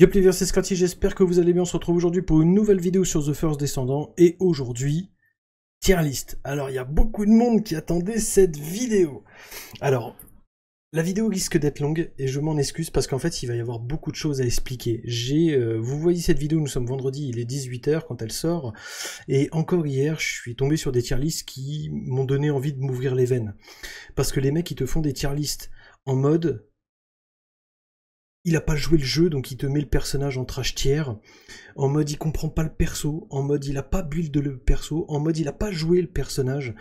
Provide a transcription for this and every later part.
Yo plaisir, c'est Scratchy, j'espère que vous allez bien, on se retrouve aujourd'hui pour une nouvelle vidéo sur The First Descendant, et aujourd'hui, tier list. Alors il y a beaucoup de monde qui attendait cette vidéo. Alors, la vidéo risque d'être longue, et je m'en excuse parce qu'en fait il va y avoir beaucoup de choses à expliquer. J'ai, euh, Vous voyez cette vidéo, nous sommes vendredi, il est 18h quand elle sort, et encore hier, je suis tombé sur des tier lists qui m'ont donné envie de m'ouvrir les veines. Parce que les mecs, ils te font des tier lists en mode il a pas joué le jeu, donc il te met le personnage en trash tiers, en mode il comprend pas le perso, en mode il a pas build le perso, en mode il a pas joué le personnage.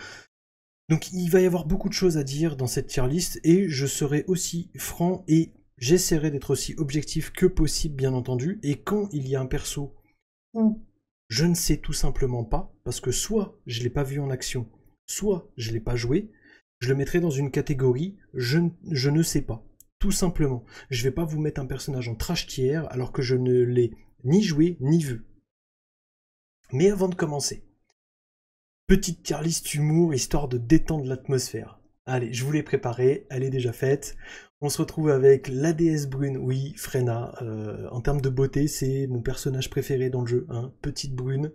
Donc il va y avoir beaucoup de choses à dire dans cette tier list, et je serai aussi franc et j'essaierai d'être aussi objectif que possible, bien entendu, et quand il y a un perso où je ne sais tout simplement pas, parce que soit je l'ai pas vu en action, soit je l'ai pas joué, je le mettrai dans une catégorie je, je ne sais pas. Tout simplement. Je vais pas vous mettre un personnage en trash alors que je ne l'ai ni joué ni vu. Mais avant de commencer, petite tier humour histoire de détendre l'atmosphère. Allez, je vous l'ai préparée, elle est déjà faite. On se retrouve avec la déesse brune, oui, Frena. Euh, en termes de beauté, c'est mon personnage préféré dans le jeu. Hein. Petite brune,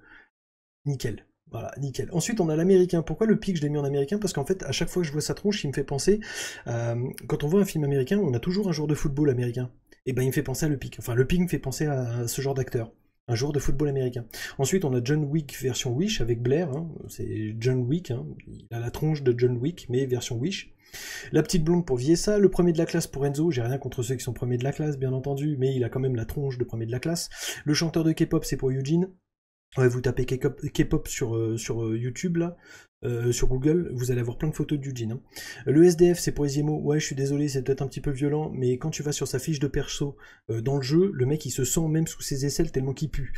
nickel. Voilà, nickel. Ensuite, on a l'américain. Pourquoi le pic, je l'ai mis en américain Parce qu'en fait, à chaque fois que je vois sa tronche, il me fait penser. Euh, quand on voit un film américain, on a toujours un joueur de football américain. Et eh ben, il me fait penser à le pic. Enfin, le pic me fait penser à ce genre d'acteur un joueur de football américain. Ensuite, on a John Wick version Wish avec Blair. Hein. C'est John Wick. Hein. Il a la tronche de John Wick, mais version Wish. La petite blonde pour Viesa, le premier de la classe pour Enzo, j'ai rien contre ceux qui sont premiers de la classe, bien entendu, mais il a quand même la tronche de premier de la classe. Le chanteur de K-pop, c'est pour Eugene. Ouais, vous tapez K-pop sur, euh, sur euh, YouTube là, euh, sur Google, vous allez avoir plein de photos du Hein. Le SDF, c'est pour IMO. Ouais, je suis désolé, c'est peut-être un petit peu violent, mais quand tu vas sur sa fiche de perso euh, dans le jeu, le mec il se sent même sous ses aisselles tellement qu'il pue.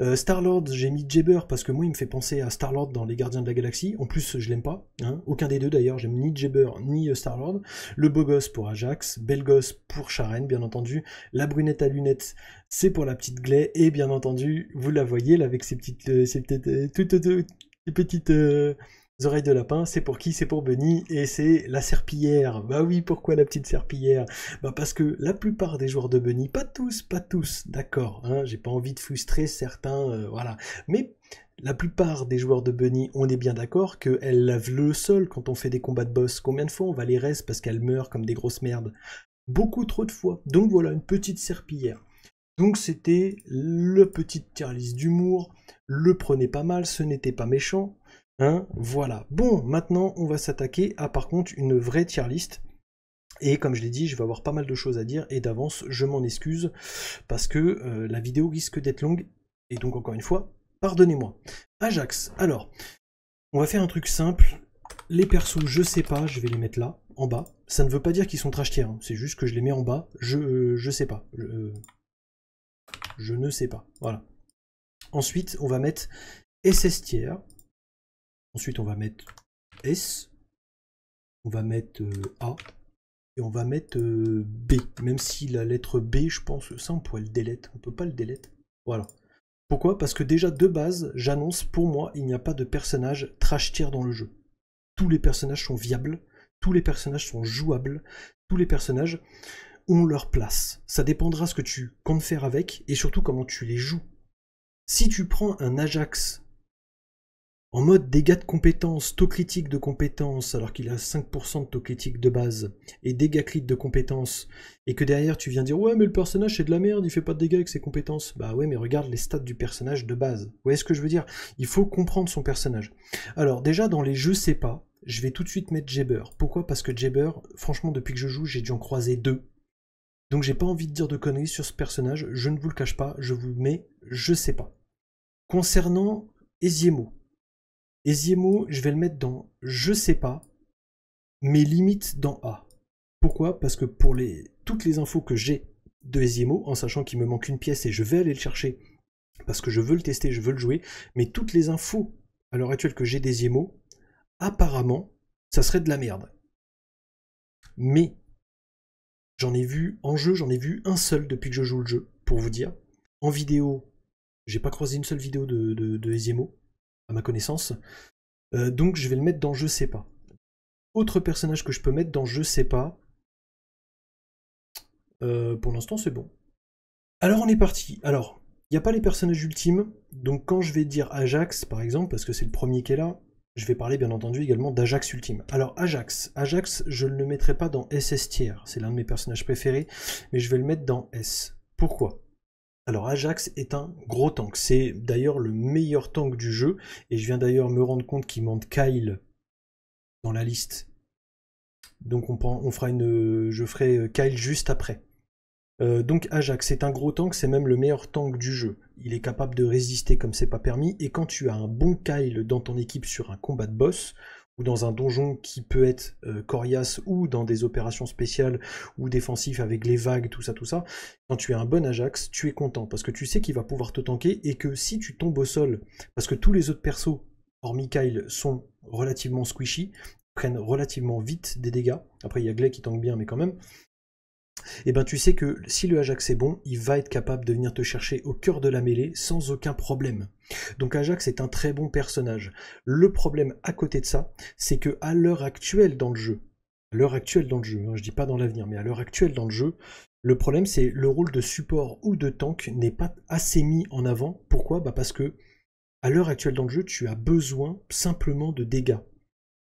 Euh, Star-Lord, j'ai mis Jabber parce que moi il me fait penser à Star-Lord dans Les Gardiens de la Galaxie. En plus, je l'aime pas. Hein. Aucun des deux d'ailleurs, j'aime ni Jabber ni Star-Lord. Le beau gosse pour Ajax, belle gosse pour Sharen, bien entendu. La brunette à lunettes, c'est pour la petite Glay. Et bien entendu, vous la voyez là avec ses petites. Ses petites petites oreilles de lapin, c'est pour qui C'est pour Benny et c'est la serpillière. Bah oui, pourquoi la petite serpillière Bah parce que la plupart des joueurs de Benny, pas tous, pas tous, d'accord, hein, j'ai pas envie de frustrer certains, euh, voilà. Mais la plupart des joueurs de Bunny, on est bien d'accord qu'elles lave le sol quand on fait des combats de boss. Combien de fois on va les reste parce qu'elle meurt comme des grosses merdes Beaucoup trop de fois. Donc voilà, une petite serpillière. Donc c'était le petit tier d'humour, le prenez pas mal, ce n'était pas méchant, Hein, voilà. Bon, maintenant, on va s'attaquer à par contre une vraie tier list. Et comme je l'ai dit, je vais avoir pas mal de choses à dire et d'avance, je m'en excuse parce que euh, la vidéo risque d'être longue. Et donc, encore une fois, pardonnez-moi. Ajax, alors, on va faire un truc simple. Les persos, je sais pas, je vais les mettre là, en bas. Ça ne veut pas dire qu'ils sont trash tiers. Hein. c'est juste que je les mets en bas. Je, ne euh, je sais pas. Je, euh, je ne sais pas. Voilà. Ensuite, on va mettre SS tiers Ensuite, on va mettre S, on va mettre euh, A, et on va mettre euh, B. Même si la lettre B, je pense, ça, on pourrait le délettre. On peut pas le délettre. Voilà. Pourquoi Parce que déjà, de base, j'annonce, pour moi, il n'y a pas de personnage trash dans le jeu. Tous les personnages sont viables, tous les personnages sont jouables, tous les personnages ont leur place. Ça dépendra ce que tu comptes faire avec, et surtout comment tu les joues. Si tu prends un Ajax en mode dégâts de compétences, taux critique de compétences, alors qu'il a 5% de taux critique de base, et dégâts critiques de compétences, et que derrière tu viens dire ouais mais le personnage c'est de la merde, il fait pas de dégâts avec ses compétences. Bah ouais mais regarde les stats du personnage de base. Vous voyez ce que je veux dire Il faut comprendre son personnage. Alors déjà dans les jeux sais pas, je vais tout de suite mettre Jabber. Pourquoi Parce que Jabber, franchement depuis que je joue j'ai dû en croiser deux. Donc j'ai pas envie de dire de conneries sur ce personnage, je ne vous le cache pas, je vous mets je sais pas. Concernant Eziemo, Ezimo, je vais le mettre dans je sais pas, mais limite dans A. Pourquoi Parce que pour les, toutes les infos que j'ai de Ezimo, en sachant qu'il me manque une pièce et je vais aller le chercher parce que je veux le tester, je veux le jouer, mais toutes les infos à l'heure actuelle que j'ai d'Ezimo, apparemment, ça serait de la merde. Mais j'en ai vu en jeu, j'en ai vu un seul depuis que je joue le jeu, pour vous dire. En vidéo, j'ai pas croisé une seule vidéo de, de, à ma connaissance. Euh, donc je vais le mettre dans je sais pas. Autre personnage que je peux mettre dans je sais pas. Euh, pour l'instant c'est bon. Alors on est parti. Alors, il n'y a pas les personnages ultimes. Donc quand je vais dire Ajax par exemple, parce que c'est le premier qui est là, je vais parler bien entendu également d'Ajax Ultime. Alors Ajax, Ajax, je ne le mettrai pas dans SS tier, c'est l'un de mes personnages préférés, mais je vais le mettre dans S. Pourquoi alors Ajax est un gros tank, c'est d'ailleurs le meilleur tank du jeu, et je viens d'ailleurs me rendre compte qu'il manque Kyle dans la liste. Donc on, fera une, je ferai euh, Kyle juste après. Euh, donc Ajax, est un gros tank, c'est même le meilleur tank du jeu. Il est capable de résister comme c'est pas permis, et quand tu as un bon Kyle dans ton équipe sur un combat de boss, ou dans un donjon qui peut être euh, coriace ou dans des opérations spéciales ou défensives avec les vagues, tout ça, tout ça, quand tu es un bon Ajax, tu es content parce que tu sais qu'il va pouvoir te tanker et que si tu tombes au sol, parce que tous les autres persos, hormis Kyle, sont relativement squishy, prennent relativement vite des dégâts. Après, il y a Glay qui tank bien, mais quand même. Et eh bien tu sais que si le Ajax est bon, il va être capable de venir te chercher au cœur de la mêlée sans aucun problème. Donc Ajax est un très bon personnage. Le problème à côté de ça, c'est que à l'heure actuelle dans le jeu, à l'heure actuelle dans le jeu, hein, je dis pas dans l'avenir, mais à l'heure actuelle dans le jeu, le problème c'est le rôle de support ou de tank n'est pas assez mis en avant. Pourquoi bah, parce que à l'heure actuelle dans le jeu, tu as besoin simplement de dégâts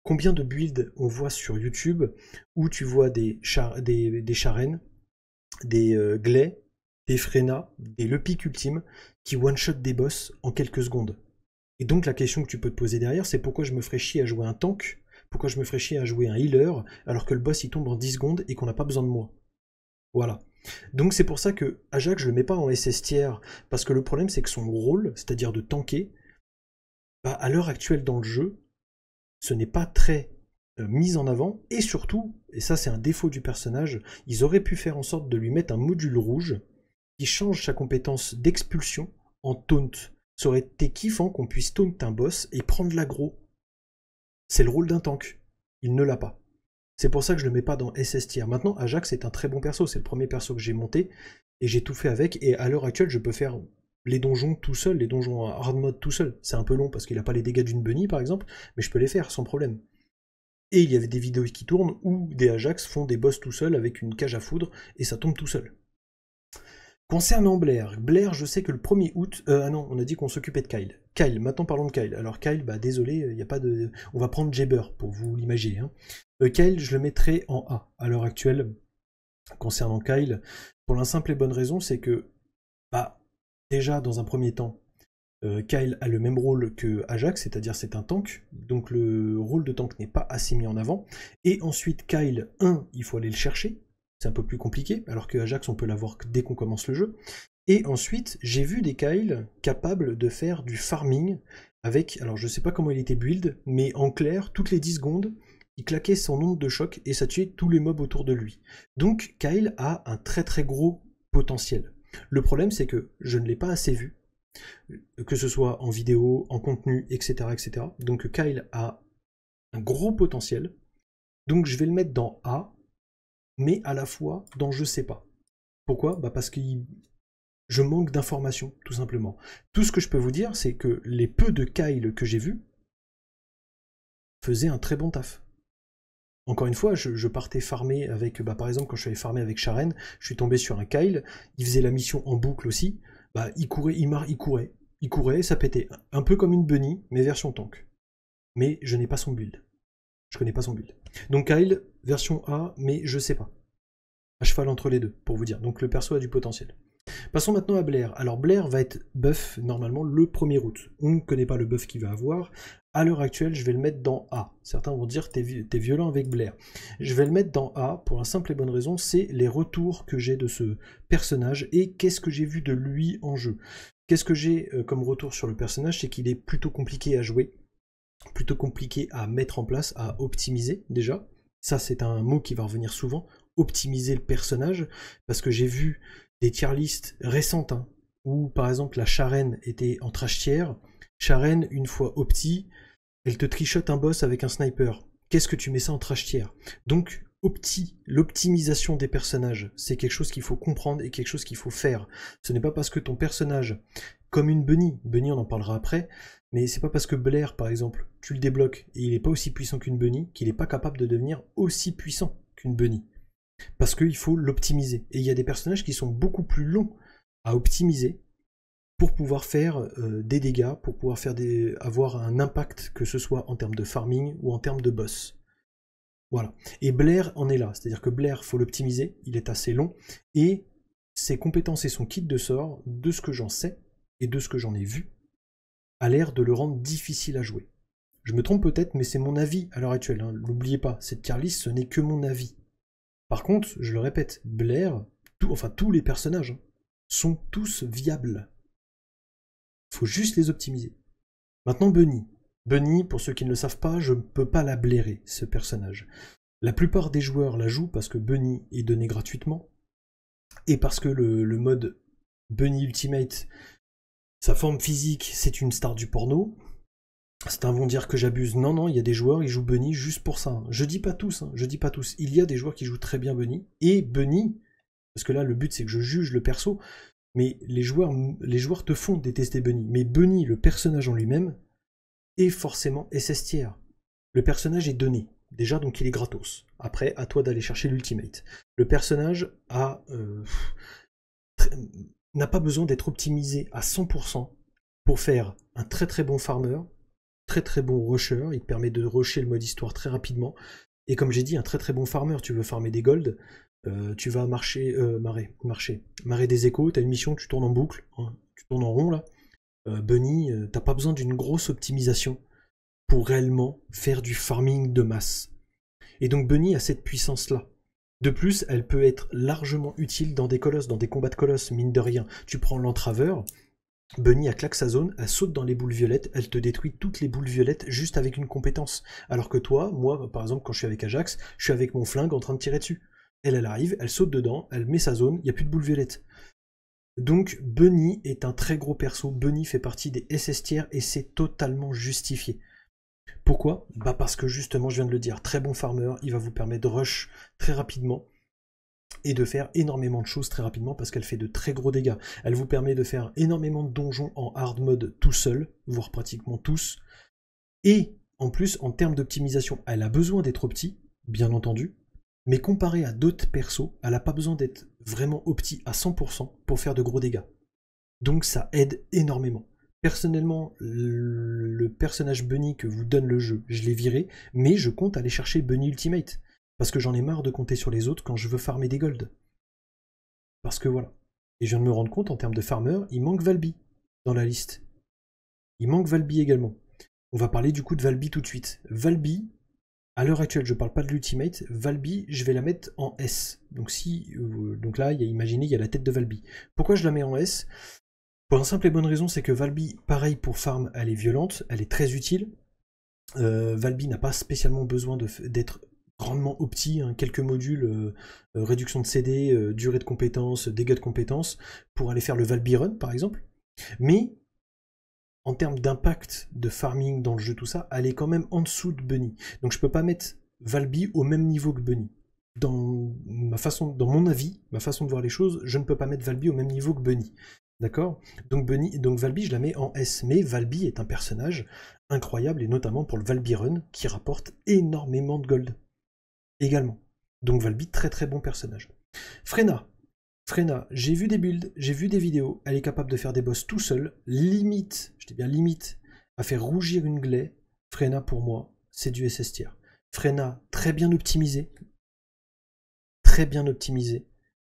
combien de builds on voit sur YouTube où tu vois des, des, charennes, des glais, des euh, frénats, des le ultime qui one-shot des boss en quelques secondes. Et donc la question que tu peux te poser derrière, c'est pourquoi je me ferais chier à jouer un tank, pourquoi je me ferais chier à jouer un healer, alors que le boss il tombe en 10 secondes et qu'on n'a pas besoin de moi. Voilà. Donc c'est pour ça que Ajax, je le mets pas en SS tier parce que le problème c'est que son rôle, c'est-à-dire de tanker, bah, à l'heure actuelle dans le jeu, ce n'est pas très euh, mis en avant et surtout, et ça c'est un défaut du personnage, ils auraient pu faire en sorte de lui mettre un module rouge qui change sa compétence d'expulsion en taunt. Ça aurait été kiffant qu'on puisse taunt un boss et prendre l'aggro. C'est le rôle d'un tank. Il ne l'a pas. C'est pour ça que je ne le mets pas dans SS tier. Maintenant, Ajax est un très bon perso, c'est le premier perso que j'ai monté et j'ai tout fait avec et à l'heure actuelle, je peux faire les donjons tout seul, les donjons à hard mode tout seul. C'est un peu long parce qu'il n'a pas les dégâts d'une bunny par exemple, mais je peux les faire sans problème. Et il y avait des vidéos qui tournent où des Ajax font des boss tout seul avec une cage à foudre et ça tombe tout seul. Concernant Blair, Blair, je sais que le 1er août, euh, ah non, on a dit qu'on s'occupait de Kyle. Kyle, maintenant parlons de Kyle. Alors Kyle, bah désolé, il euh, n'y a pas de, on va prendre Jaber pour vous l'imaginer. Hein. Euh, Kyle, je le mettrai en A à l'heure actuelle. Concernant Kyle, pour la simple et bonne raison, c'est que déjà dans un premier temps, euh, Kyle a le même rôle que Ajax, c'est-à-dire c'est un tank, donc le rôle de tank n'est pas assez mis en avant. Et ensuite, Kyle, 1, il faut aller le chercher, c'est un peu plus compliqué, alors que Ajax, on peut l'avoir dès qu'on commence le jeu. Et ensuite, j'ai vu des Kyle capables de faire du farming avec, alors je sais pas comment il était build, mais en clair, toutes les 10 secondes, il claquait son onde de choc et ça tuait tous les mobs autour de lui. Donc Kyle a un très très gros potentiel. Le problème, c'est que je ne l'ai pas assez vu, que ce soit en vidéo, en contenu, etc., etc. Donc Kyle a un gros potentiel. Donc je vais le mettre dans A, mais à la fois dans je sais pas. Pourquoi bah, Parce que je manque d'informations, tout simplement. Tout ce que je peux vous dire, c'est que les peu de Kyle que j'ai vus faisaient un très bon taf. Encore une fois, je, partais farmer avec, bah, par exemple, quand je suis allé farmer avec Sharen, je suis tombé sur un Kyle, il faisait la mission en boucle aussi, bah, il courait, il, marre, il courait, il courait, ça pétait. Un peu comme une bunny, mais version tank. Mais je n'ai pas son build. Je connais pas son build. Donc Kyle, version A, mais je sais pas. À cheval entre les deux, pour vous dire. Donc le perso a du potentiel. Passons maintenant à Blair. Alors Blair va être buff normalement le 1er août. On ne connaît pas le buff qu'il va avoir. À l'heure actuelle, je vais le mettre dans A. Certains vont dire es violent avec Blair. Je vais le mettre dans A pour un simple et bonne raison, c'est les retours que j'ai de ce personnage et qu'est-ce que j'ai vu de lui en jeu. Qu'est-ce que j'ai euh, comme retour sur le personnage, c'est qu'il est plutôt compliqué à jouer, plutôt compliqué à mettre en place, à optimiser déjà. Ça, c'est un mot qui va revenir souvent optimiser le personnage, parce que j'ai vu des tier list récentes, hein, où par exemple la Charenne était en trash tiers. Charenne, une fois opti, elle te trichote un boss avec un sniper. Qu'est-ce que tu mets ça en trash tier Donc, opti, l'optimisation des personnages, c'est quelque chose qu'il faut comprendre et quelque chose qu'il faut faire. Ce n'est pas parce que ton personnage, comme une Bunny, Bunny on en parlera après, mais c'est pas parce que Blair, par exemple, tu le débloques et il n'est pas aussi puissant qu'une Bunny, qu'il n'est pas capable de devenir aussi puissant qu'une Bunny parce qu'il faut l'optimiser. Et il y a des personnages qui sont beaucoup plus longs à optimiser pour pouvoir faire euh, des dégâts, pour pouvoir faire des, avoir un impact, que ce soit en termes de farming ou en termes de boss. Voilà. Et Blair en est là, c'est-à-dire que Blair, faut l'optimiser, il est assez long, et ses compétences et son kit de sort, de ce que j'en sais et de ce que j'en ai vu, a l'air de le rendre difficile à jouer. Je me trompe peut-être, mais c'est mon avis à l'heure actuelle. Hein. N'oubliez pas, cette tier ce n'est que mon avis. Par contre, je le répète, Blair, enfin tous les personnages, sont tous viables. Il Faut juste les optimiser. Maintenant, Bunny. Bunny, pour ceux qui ne le savent pas, je ne peux pas la blairer, ce personnage. La plupart des joueurs la jouent parce que Bunny est donné gratuitement, et parce que le, le mode Bunny Ultimate, sa forme physique, c'est une star du porno, c'est un vont dire que j'abuse. Non, non, il y a des joueurs, ils jouent Bunny juste pour ça. Je dis pas tous, hein. je dis pas tous. Il y a des joueurs qui jouent très bien Bunny. Et Bunny, parce que là, le but, c'est que je juge le perso. Mais les joueurs, les joueurs te font détester Bunny. Mais Bunny, le personnage en lui-même, est forcément SS tiers. Le personnage est donné. Déjà, donc il est gratos. Après, à toi d'aller chercher l'ultimate. Le personnage a. Euh, n'a pas besoin d'être optimisé à 100% pour faire un très très bon farmer très très bon rusher, il permet de rusher le mode histoire très rapidement. Et comme j'ai dit, un très très bon farmer, tu veux farmer des golds, euh, tu vas marcher, euh, marrer, marcher, marrer des échos, t'as une mission, tu tournes en boucle, hein. tu tournes en rond là. Euh, Bunny, euh, t'as pas besoin d'une grosse optimisation pour réellement faire du farming de masse. Et donc Bunny a cette puissance là. De plus, elle peut être largement utile dans des colosses, dans des combats de colosses, mine de rien. Tu prends l'entraveur, Bunny a claque sa zone, elle saute dans les boules violettes, elle te détruit toutes les boules violettes juste avec une compétence. Alors que toi, moi, par exemple, quand je suis avec Ajax, je suis avec mon flingue en train de tirer dessus. Elle, elle arrive, elle saute dedans, elle met sa zone, il n'y a plus de boules violettes. Donc Bunny est un très gros perso. Bunny fait partie des SS tiers et c'est totalement justifié. Pourquoi Bah parce que justement, je viens de le dire, très bon farmer, il va vous permettre de rush très rapidement et de faire énormément de choses très rapidement parce qu'elle fait de très gros dégâts. Elle vous permet de faire énormément de donjons en hard mode tout seul, voire pratiquement tous. Et en plus, en termes d'optimisation, elle a besoin d'être opti, bien entendu, mais comparée à d'autres persos, elle n'a pas besoin d'être vraiment opti à 100% pour faire de gros dégâts. Donc ça aide énormément. Personnellement, le personnage Bunny que vous donne le jeu, je l'ai viré, mais je compte aller chercher Bunny Ultimate. Parce que j'en ai marre de compter sur les autres quand je veux farmer des gold. Parce que voilà. Et je viens de me rendre compte, en termes de farmer, il manque Valby dans la liste. Il manque Valby également. On va parler du coup de Valby tout de suite. Valby, à l'heure actuelle, je ne parle pas de l'ultimate. Valby, je vais la mettre en S. Donc si, euh, donc là, imaginez, il y a la tête de Valby. Pourquoi je la mets en S Pour une simple et bonne raison, c'est que Valby, pareil pour farm, elle est violente, elle est très utile. Euh, Valby n'a pas spécialement besoin d'être Rendement opti, hein, quelques modules, euh, euh, réduction de CD, euh, durée de compétence, dégâts de compétence, pour aller faire le Run, par exemple. Mais en termes d'impact de farming dans le jeu, tout ça, elle est quand même en dessous de Bunny. Donc je peux pas mettre Valby au même niveau que Bunny. Dans ma façon, dans mon avis, ma façon de voir les choses, je ne peux pas mettre Valby au même niveau que Bunny. D'accord donc, donc Valby, je la mets en S. Mais Valby est un personnage incroyable, et notamment pour le Valby Run, qui rapporte énormément de gold également. Donc Valby, très très bon personnage. Frena. Frena, j'ai vu des builds, j'ai vu des vidéos, elle est capable de faire des boss tout seul, limite, je dis bien limite, à faire rougir une glaie. Frena pour moi, c'est du SS tier. Frena, très bien optimisé, très bien optimisé,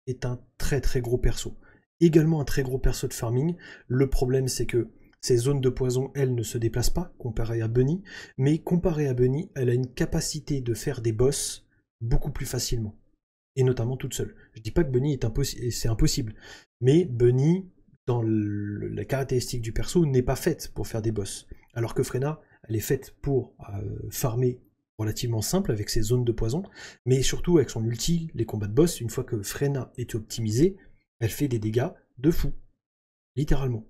est un très très gros perso. Également un très gros perso de farming. Le problème c'est que ces zones de poison, elles, ne se déplacent pas, comparé à Bunny. Mais comparé à Bunny, elle a une capacité de faire des boss beaucoup plus facilement. Et notamment toute seule. Je ne dis pas que Bunny est impossible, c'est impossible. Mais Bunny, dans la caractéristique du perso, n'est pas faite pour faire des boss. Alors que Frena, elle est faite pour euh, farmer relativement simple avec ses zones de poison, mais surtout avec son ulti, les combats de boss, une fois que Frena est optimisée, elle fait des dégâts de fou. Littéralement.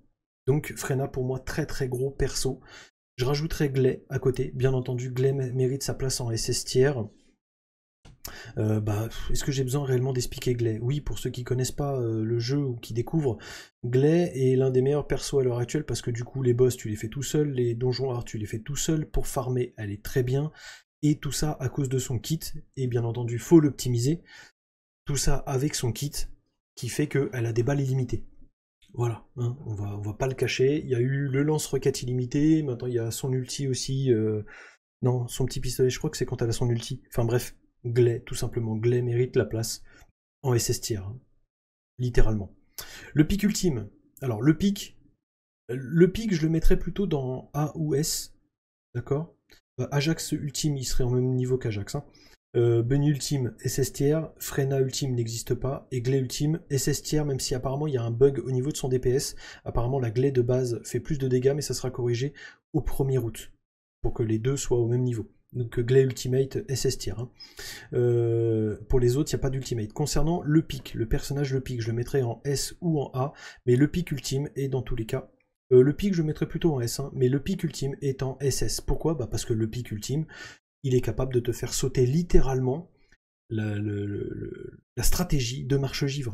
Donc Frena pour moi très très gros perso. Je rajouterai Glay à côté. Bien entendu, Glay mérite sa place en SS tier. Euh, bah, est-ce que j'ai besoin réellement d'expliquer Glay Oui, pour ceux qui connaissent pas euh, le jeu ou qui découvrent, Glay est l'un des meilleurs persos à l'heure actuelle parce que du coup les boss tu les fais tout seul, les donjons art tu les fais tout seul pour farmer, elle est très bien, et tout ça à cause de son kit, et bien entendu faut l'optimiser, tout ça avec son kit qui fait qu'elle a des balles illimitées. Voilà, hein, on, va, on va pas le cacher. Il y a eu le lance requête illimité, maintenant il y a son ulti aussi. Euh, non, son petit pistolet, je crois que c'est quand elle a son ulti. Enfin bref, Glay, tout simplement. Glay mérite la place en SS tier, hein. littéralement. Le pic ultime. Alors, le pic, le pic, je le mettrais plutôt dans A ou S, d'accord euh, Ajax ultime, il serait au même niveau qu'Ajax. Hein. Euh, Bunny ultime, SS tier, Frena ultime n'existe pas, et Glay ultime, SS tier, même si apparemment il y a un bug au niveau de son DPS. Apparemment la Glay de base fait plus de dégâts, mais ça sera corrigé au 1er août, pour que les deux soient au même niveau. Donc euh, Gley Ultimate, SS euh, Tier. Hein. Euh, pour les autres, il n'y a pas d'ultimate. Concernant le pic, le personnage le pic, je le mettrai en S ou en A, mais le pic ultime est dans tous les cas. le pic, je le mettrai plutôt en S, hein, mais le pic ultime est en SS. Pourquoi bah, Parce que le pic ultime, il est capable de te faire sauter littéralement la, stratégie de marche givre.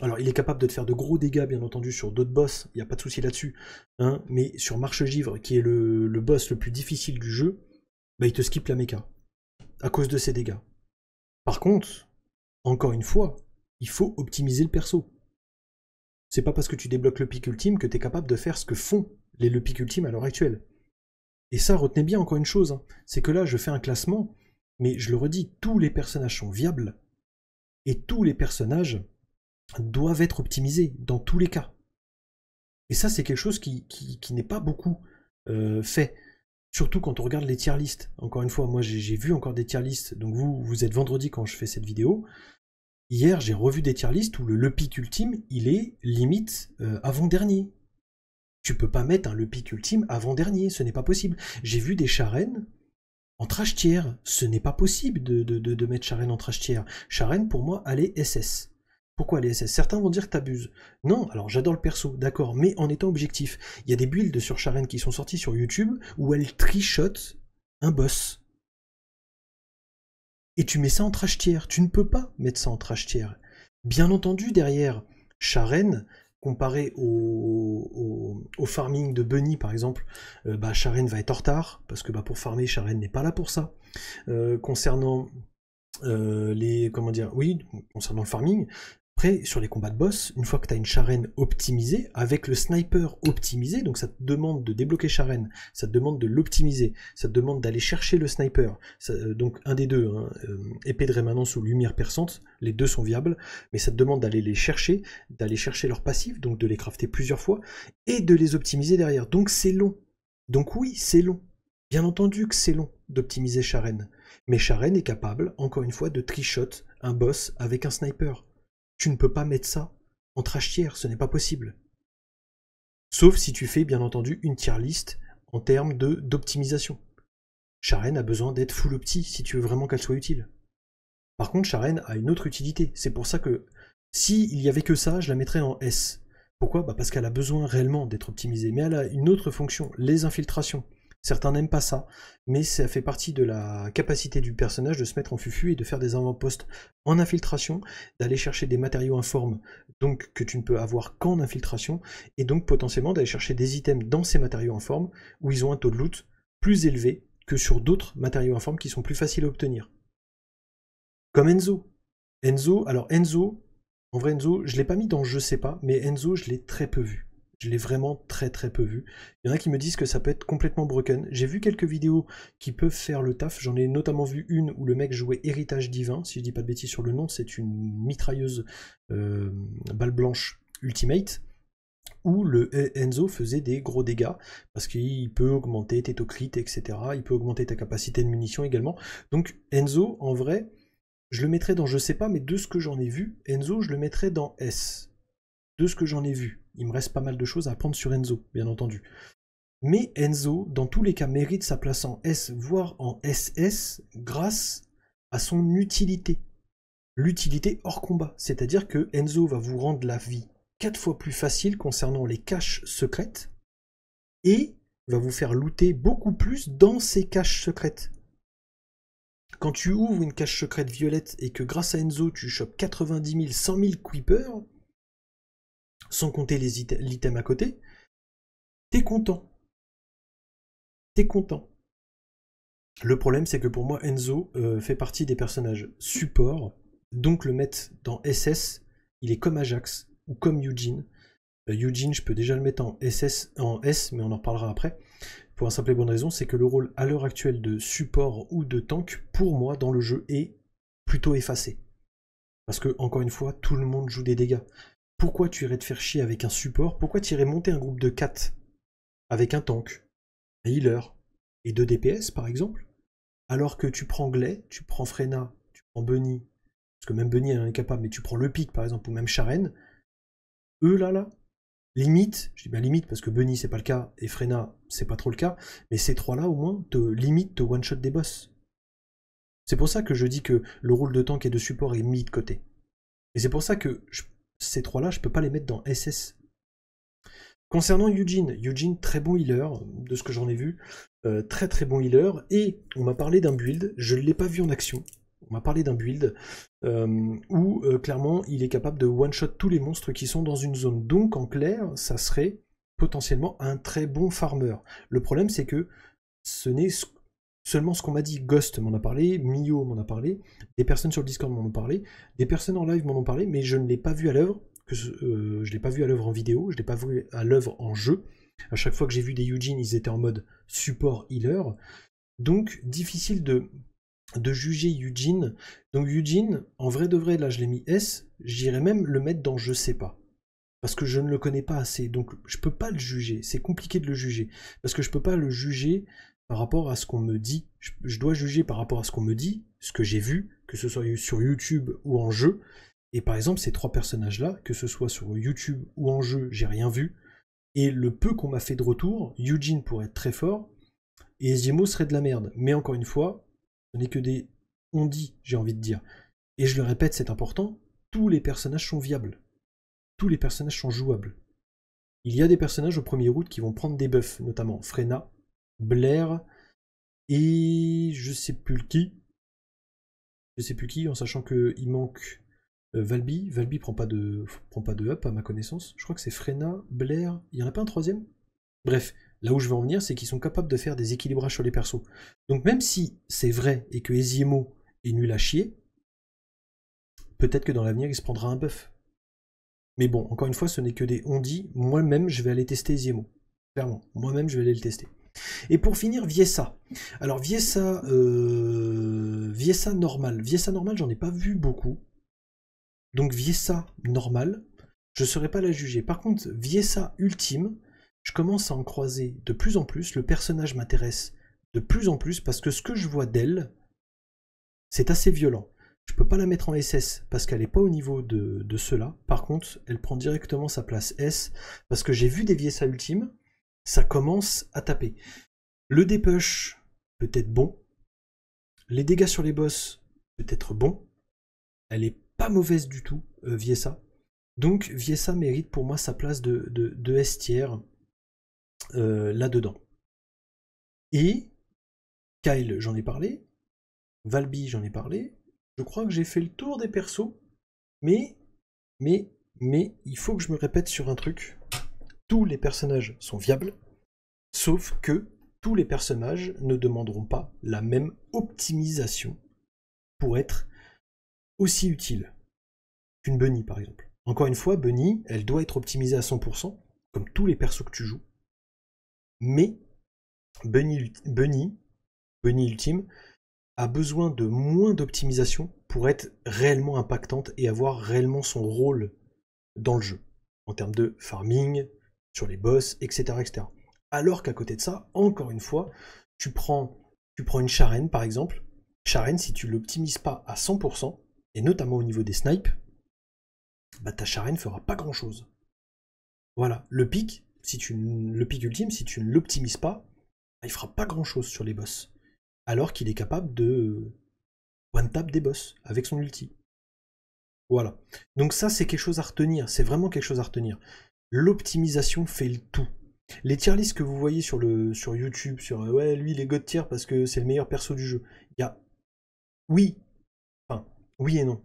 Alors, il est capable de te faire de gros dégâts, bien entendu, sur d'autres boss, il n'y a pas de souci là-dessus. Hein, mais sur Marche Givre, qui est le boss le plus difficile du jeu, bah, il te skip la méca à cause de ses dégâts. Par contre, encore une fois, il faut optimiser le perso. C'est pas parce que tu débloques le pic ultime que tu es capable de faire ce que font les le pic ultime à l'heure actuelle. Et ça, retenez bien encore une chose, hein. c'est que là, je fais un classement, mais je le redis, tous les personnages sont viables et tous les personnages doivent être optimisés dans tous les cas. Et ça, c'est quelque chose qui, qui, n'est pas beaucoup euh, fait. Surtout quand on regarde les tier listes, Encore une fois, moi j'ai vu encore des tier lists. Donc vous, vous êtes vendredi quand je fais cette vidéo. Hier, j'ai revu des tier lists où le le pic ultime, il est limite euh, avant-dernier. Tu peux pas mettre un le pic ultime avant-dernier, ce n'est pas possible. J'ai vu des charennes en trash tiers. Ce n'est pas possible de, mettre charennes en trash tiers. Charennes, pour moi, elle est SS. Pourquoi les SS Certains vont dire que t'abuses. Non, alors j'adore le perso, d'accord, mais en étant objectif. Il y a des builds sur Charen qui sont sortis sur YouTube où elle trichote un boss. Et tu mets ça en trash Tu ne peux pas mettre ça en trash Bien entendu, derrière, Charen, comparé au, farming de Bunny par exemple, euh, bah, va être en retard, parce que bah, pour farmer, Charen n'est pas là pour ça. Euh, concernant euh, les. Comment dire Oui, concernant le farming, après, sur les combats de boss, une fois que tu as une charène optimisée, avec le sniper optimisé, donc ça te demande de débloquer charène, ça te demande de l'optimiser, ça te demande d'aller chercher le sniper, euh, donc un des deux, hein, euh, épée de rémanence ou lumière perçante, les deux sont viables, mais ça te demande d'aller les chercher, d'aller chercher leur passif, donc de les crafter plusieurs fois, et de les optimiser derrière. Donc c'est long. Donc oui, c'est long. Bien entendu que c'est long d'optimiser charène, mais charène est capable, encore une fois, de trichot un boss avec un sniper tu ne peux pas mettre ça en trache ce n'est pas possible. Sauf si tu fais, bien entendu, une tier list en termes d'optimisation. Sharen a besoin d'être full opti si tu veux vraiment qu'elle soit utile. Par contre, Sharen a une autre utilité. C'est pour ça que s'il n'y avait que ça, je la mettrais en S. Pourquoi bah Parce qu'elle a besoin réellement d'être optimisée, mais elle a une autre fonction, les infiltrations. Certains n'aiment pas ça, mais ça fait partie de la capacité du personnage de se mettre en fufu et de faire des avant-postes en infiltration, d'aller chercher des matériaux informes, donc que tu ne peux avoir qu'en infiltration, et donc potentiellement d'aller chercher des items dans ces matériaux forme où ils ont un taux de loot plus élevé que sur d'autres matériaux informes qui sont plus faciles à obtenir. Comme Enzo. Enzo, alors Enzo, en vrai Enzo, je l'ai pas mis dans je sais pas, mais Enzo, je l'ai très peu vu. Je l'ai vraiment très très peu vu. Il y en a qui me disent que ça peut être complètement broken. J'ai vu quelques vidéos qui peuvent faire le taf. J'en ai notamment vu une où le mec jouait Héritage Divin, si je dis pas de bêtises sur le nom, c'est une mitrailleuse euh, balle blanche ultimate où le e Enzo faisait des gros dégâts, parce qu'il peut augmenter tes etc. Il peut augmenter ta capacité de munition également. Donc Enzo, en vrai, je le mettrais dans je sais pas, mais de ce que j'en ai vu, Enzo, je le mettrais dans S. De ce que j'en ai vu. Il me reste pas mal de choses à apprendre sur Enzo, bien entendu. Mais Enzo, dans tous les cas, mérite sa place en S, voire en SS, grâce à son utilité. L'utilité hors combat, c'est-à-dire que Enzo va vous rendre la vie quatre fois plus facile concernant les caches secrètes et va vous faire looter beaucoup plus dans ces caches secrètes. Quand tu ouvres une cache secrète violette et que grâce à Enzo tu chopes 90 000, 100 000 Creepers, sans compter les à côté, t'es content. T'es content. Le problème, c'est que pour moi, Enzo euh, fait partie des personnages support, donc le mettre dans SS, il est comme Ajax ou comme Eugene. Euh, Eugene, je peux déjà le mettre en SS, en S, mais on en reparlera après. Pour un simple et bonne raison, c'est que le rôle à l'heure actuelle de support ou de tank, pour moi, dans le jeu, est plutôt effacé. Parce que, encore une fois, tout le monde joue des dégâts pourquoi tu irais te faire chier avec un support Pourquoi tu irais monter un groupe de 4 avec un tank, un healer et deux DPS par exemple Alors que tu prends Glay, tu prends Frena, tu prends Bunny, parce que même Bunny est capable, mais tu prends le pic par exemple ou même Sharen, eux là là, limite, je dis bien limite parce que Bunny c'est pas le cas et Frena c'est pas trop le cas, mais ces trois là au moins te limite au one shot des boss. C'est pour ça que je dis que le rôle de tank et de support est mis de côté. Et c'est pour ça que je ces trois-là, je ne peux pas les mettre dans SS. Concernant Eugene, Eugene, très bon healer, de ce que j'en ai vu, euh, très très bon healer, et on m'a parlé d'un build, je ne l'ai pas vu en action, on m'a parlé d'un build euh, où euh, clairement il est capable de one-shot tous les monstres qui sont dans une zone. Donc en clair, ça serait potentiellement un très bon farmer. Le problème c'est que ce n'est seulement ce qu'on m'a dit. Ghost m'en a parlé, Mio m'en a parlé, des personnes sur le Discord m'en ont parlé, des personnes en live m'en ont parlé, mais je ne l'ai pas vu à l'œuvre. Que ne euh, je l'ai pas vu à l'œuvre en vidéo, je l'ai pas vu à l'œuvre en jeu. À chaque fois que j'ai vu des Eugene, ils étaient en mode support healer. Donc difficile de, de juger Eugene. Donc Eugene, en vrai de vrai, là je l'ai mis S, j'irais même le mettre dans je sais pas. Parce que je ne le connais pas assez. Donc je ne peux pas le juger. C'est compliqué de le juger. Parce que je ne peux pas le juger par rapport à ce qu'on me dit. Je, dois juger par rapport à ce qu'on me dit, ce que j'ai vu, que ce soit sur YouTube ou en jeu. Et par exemple, ces trois personnages-là, que ce soit sur YouTube ou en jeu, j'ai rien vu. Et le peu qu'on m'a fait de retour, Eugene pourrait être très fort, et Zemo serait de la merde. Mais encore une fois, ce n'est que des on dit, j'ai envie de dire. Et je le répète, c'est important, tous les personnages sont viables. Tous les personnages sont jouables. Il y a des personnages au premier route qui vont prendre des buffs, notamment Frena, Blair et je sais plus qui. Je sais plus qui, en sachant qu'il manque euh, Valby. Valby prend pas de prend pas de up à ma connaissance. Je crois que c'est Frena, Blair. Il y en a pas un troisième Bref, là où je veux en venir, c'est qu'ils sont capables de faire des équilibrages sur les persos. Donc même si c'est vrai et que Ezimo est nul à chier, peut-être que dans l'avenir il se prendra un buff. Mais bon, encore une fois, ce n'est que des on dit. Moi-même, je vais aller tester Ezimo, Clairement, moi-même, je vais aller le tester. Et pour finir, Viesa. Alors Viesa, euh, Viesa normal. Viesa normal, j'en ai pas vu beaucoup. Donc Viesa normal, je ne saurais pas la juger. Par contre, Viesa ultime, je commence à en croiser de plus en plus. Le personnage m'intéresse de plus en plus parce que ce que je vois d'elle, c'est assez violent. Je peux pas la mettre en SS parce qu'elle n'est pas au niveau de, de cela. Par contre, elle prend directement sa place S parce que j'ai vu des Viesa ultimes ça commence à taper. Le dépush peut être bon. Les dégâts sur les boss peut être bon. Elle est pas mauvaise du tout, euh, Viessa. Viesa. Donc Viesa mérite pour moi sa place de, de, euh, là-dedans. Et Kyle, j'en ai parlé. Valby, j'en ai parlé. Je crois que j'ai fait le tour des persos. Mais, mais, mais, il faut que je me répète sur un truc tous les personnages sont viables, sauf que tous les personnages ne demanderont pas la même optimisation pour être aussi utile qu'une Bunny par exemple. Encore une fois, Bunny, elle doit être optimisée à 100%, comme tous les persos que tu joues. Mais Bunny, Bunny, Bunny Ultime a besoin de moins d'optimisation pour être réellement impactante et avoir réellement son rôle dans le jeu. En termes de farming, les boss, etc. etc. Alors qu'à côté de ça, encore une fois, tu prends, tu prends une charène par exemple. Charène, si tu l'optimises pas à 100%, et notamment au niveau des snipes, bah ta charène fera pas grand chose. Voilà, le pic, si tu, le pic ultime, si tu ne l'optimises pas, bah, il fera pas grand chose sur les boss. Alors qu'il est capable de one tap des boss avec son ulti. Voilà. Donc ça c'est quelque chose à retenir, c'est vraiment quelque chose à retenir l'optimisation fait le tout. Les tier lists que vous voyez sur, le, sur YouTube, sur euh, ouais, lui il est god tier parce que c'est le meilleur perso du jeu. Il y a. Oui. Enfin, oui et non.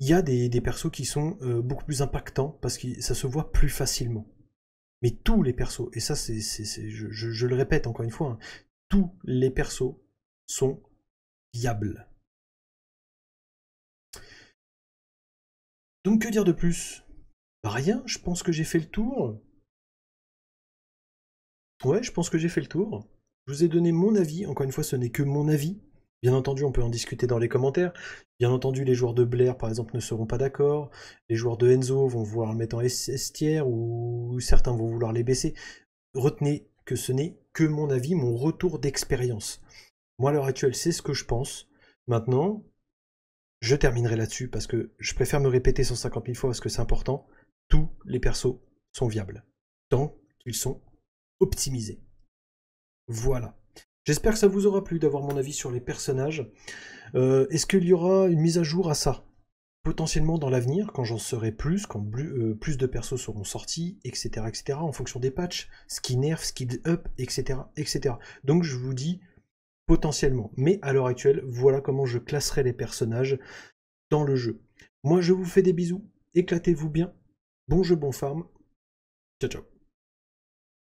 Il y a des, des persos qui sont euh, beaucoup plus impactants parce que ça se voit plus facilement. Mais tous les persos, et ça c'est. Je, le répète encore une fois, hein, tous les persos sont viables. Donc que dire de plus bah, rien, je pense que j'ai fait le tour. Ouais, je pense que j'ai fait le tour. Je vous ai donné mon avis, encore une fois ce n'est que mon avis. Bien entendu, on peut en discuter dans les commentaires. Bien entendu, les joueurs de Blair, par exemple, ne seront pas d'accord. Les joueurs de Enzo vont vouloir le mettre en estière ou certains vont vouloir les baisser. Retenez que ce n'est que mon avis, mon retour d'expérience. Moi, à l'heure actuelle, c'est ce que je pense. Maintenant, je terminerai là-dessus parce que je préfère me répéter 150 000 fois parce que c'est important tous les persos sont viables, tant qu'ils sont optimisés. Voilà. J'espère que ça vous aura plu d'avoir mon avis sur les personnages. Euh, est-ce qu'il y aura une mise à jour à ça Potentiellement dans l'avenir, quand j'en saurai plus, quand euh, plus, de persos seront sortis, etc., etc., en fonction des patchs, ce qui nerf, ce qui up, etc., etc. Donc je vous dis potentiellement. Mais à l'heure actuelle, voilà comment je classerai les personnages dans le jeu. Moi, je vous fais des bisous. Éclatez-vous bien. Bon jeu, bon farm. Ciao, ciao.